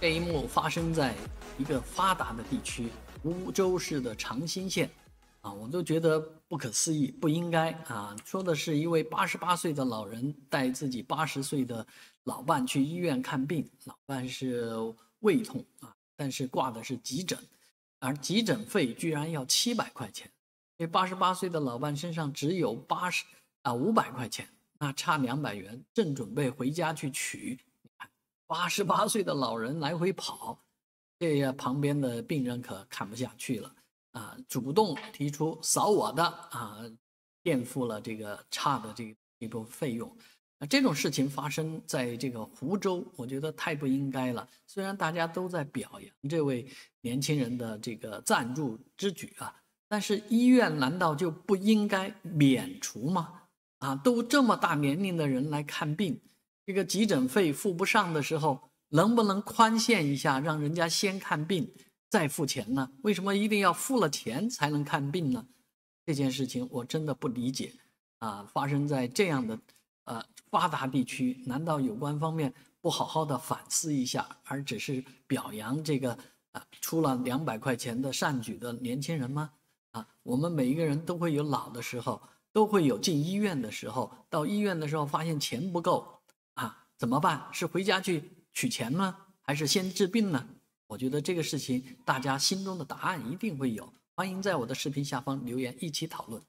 这一幕发生在一个发达的地区——梧州市的长兴县。啊，我都觉得不可思议，不应该啊！说的是一位八十八岁的老人带自己八十岁的老伴去医院看病，老伴是胃痛啊，但是挂的是急诊，而急诊费居然要七百块钱。这八十八岁的老伴身上只有八十啊五百块钱，那差两百元，正准备回家去取。八十八岁的老人来回跑，这呀旁边的病人可看不下去了啊！主动提出扫我的啊，垫付了这个差的这这部分费用。那这种事情发生在这个湖州，我觉得太不应该了。虽然大家都在表扬这位年轻人的这个赞助之举啊，但是医院难道就不应该免除吗？啊，都这么大年龄的人来看病。这个急诊费付不上的时候，能不能宽限一下，让人家先看病再付钱呢？为什么一定要付了钱才能看病呢？这件事情我真的不理解啊！发生在这样的呃发达地区，难道有关方面不好好的反思一下，而只是表扬这个啊出了两百块钱的善举的年轻人吗？啊，我们每一个人都会有老的时候，都会有进医院的时候，到医院的时候发现钱不够。怎么办？是回家去取钱呢，还是先治病呢？我觉得这个事情大家心中的答案一定会有，欢迎在我的视频下方留言一起讨论。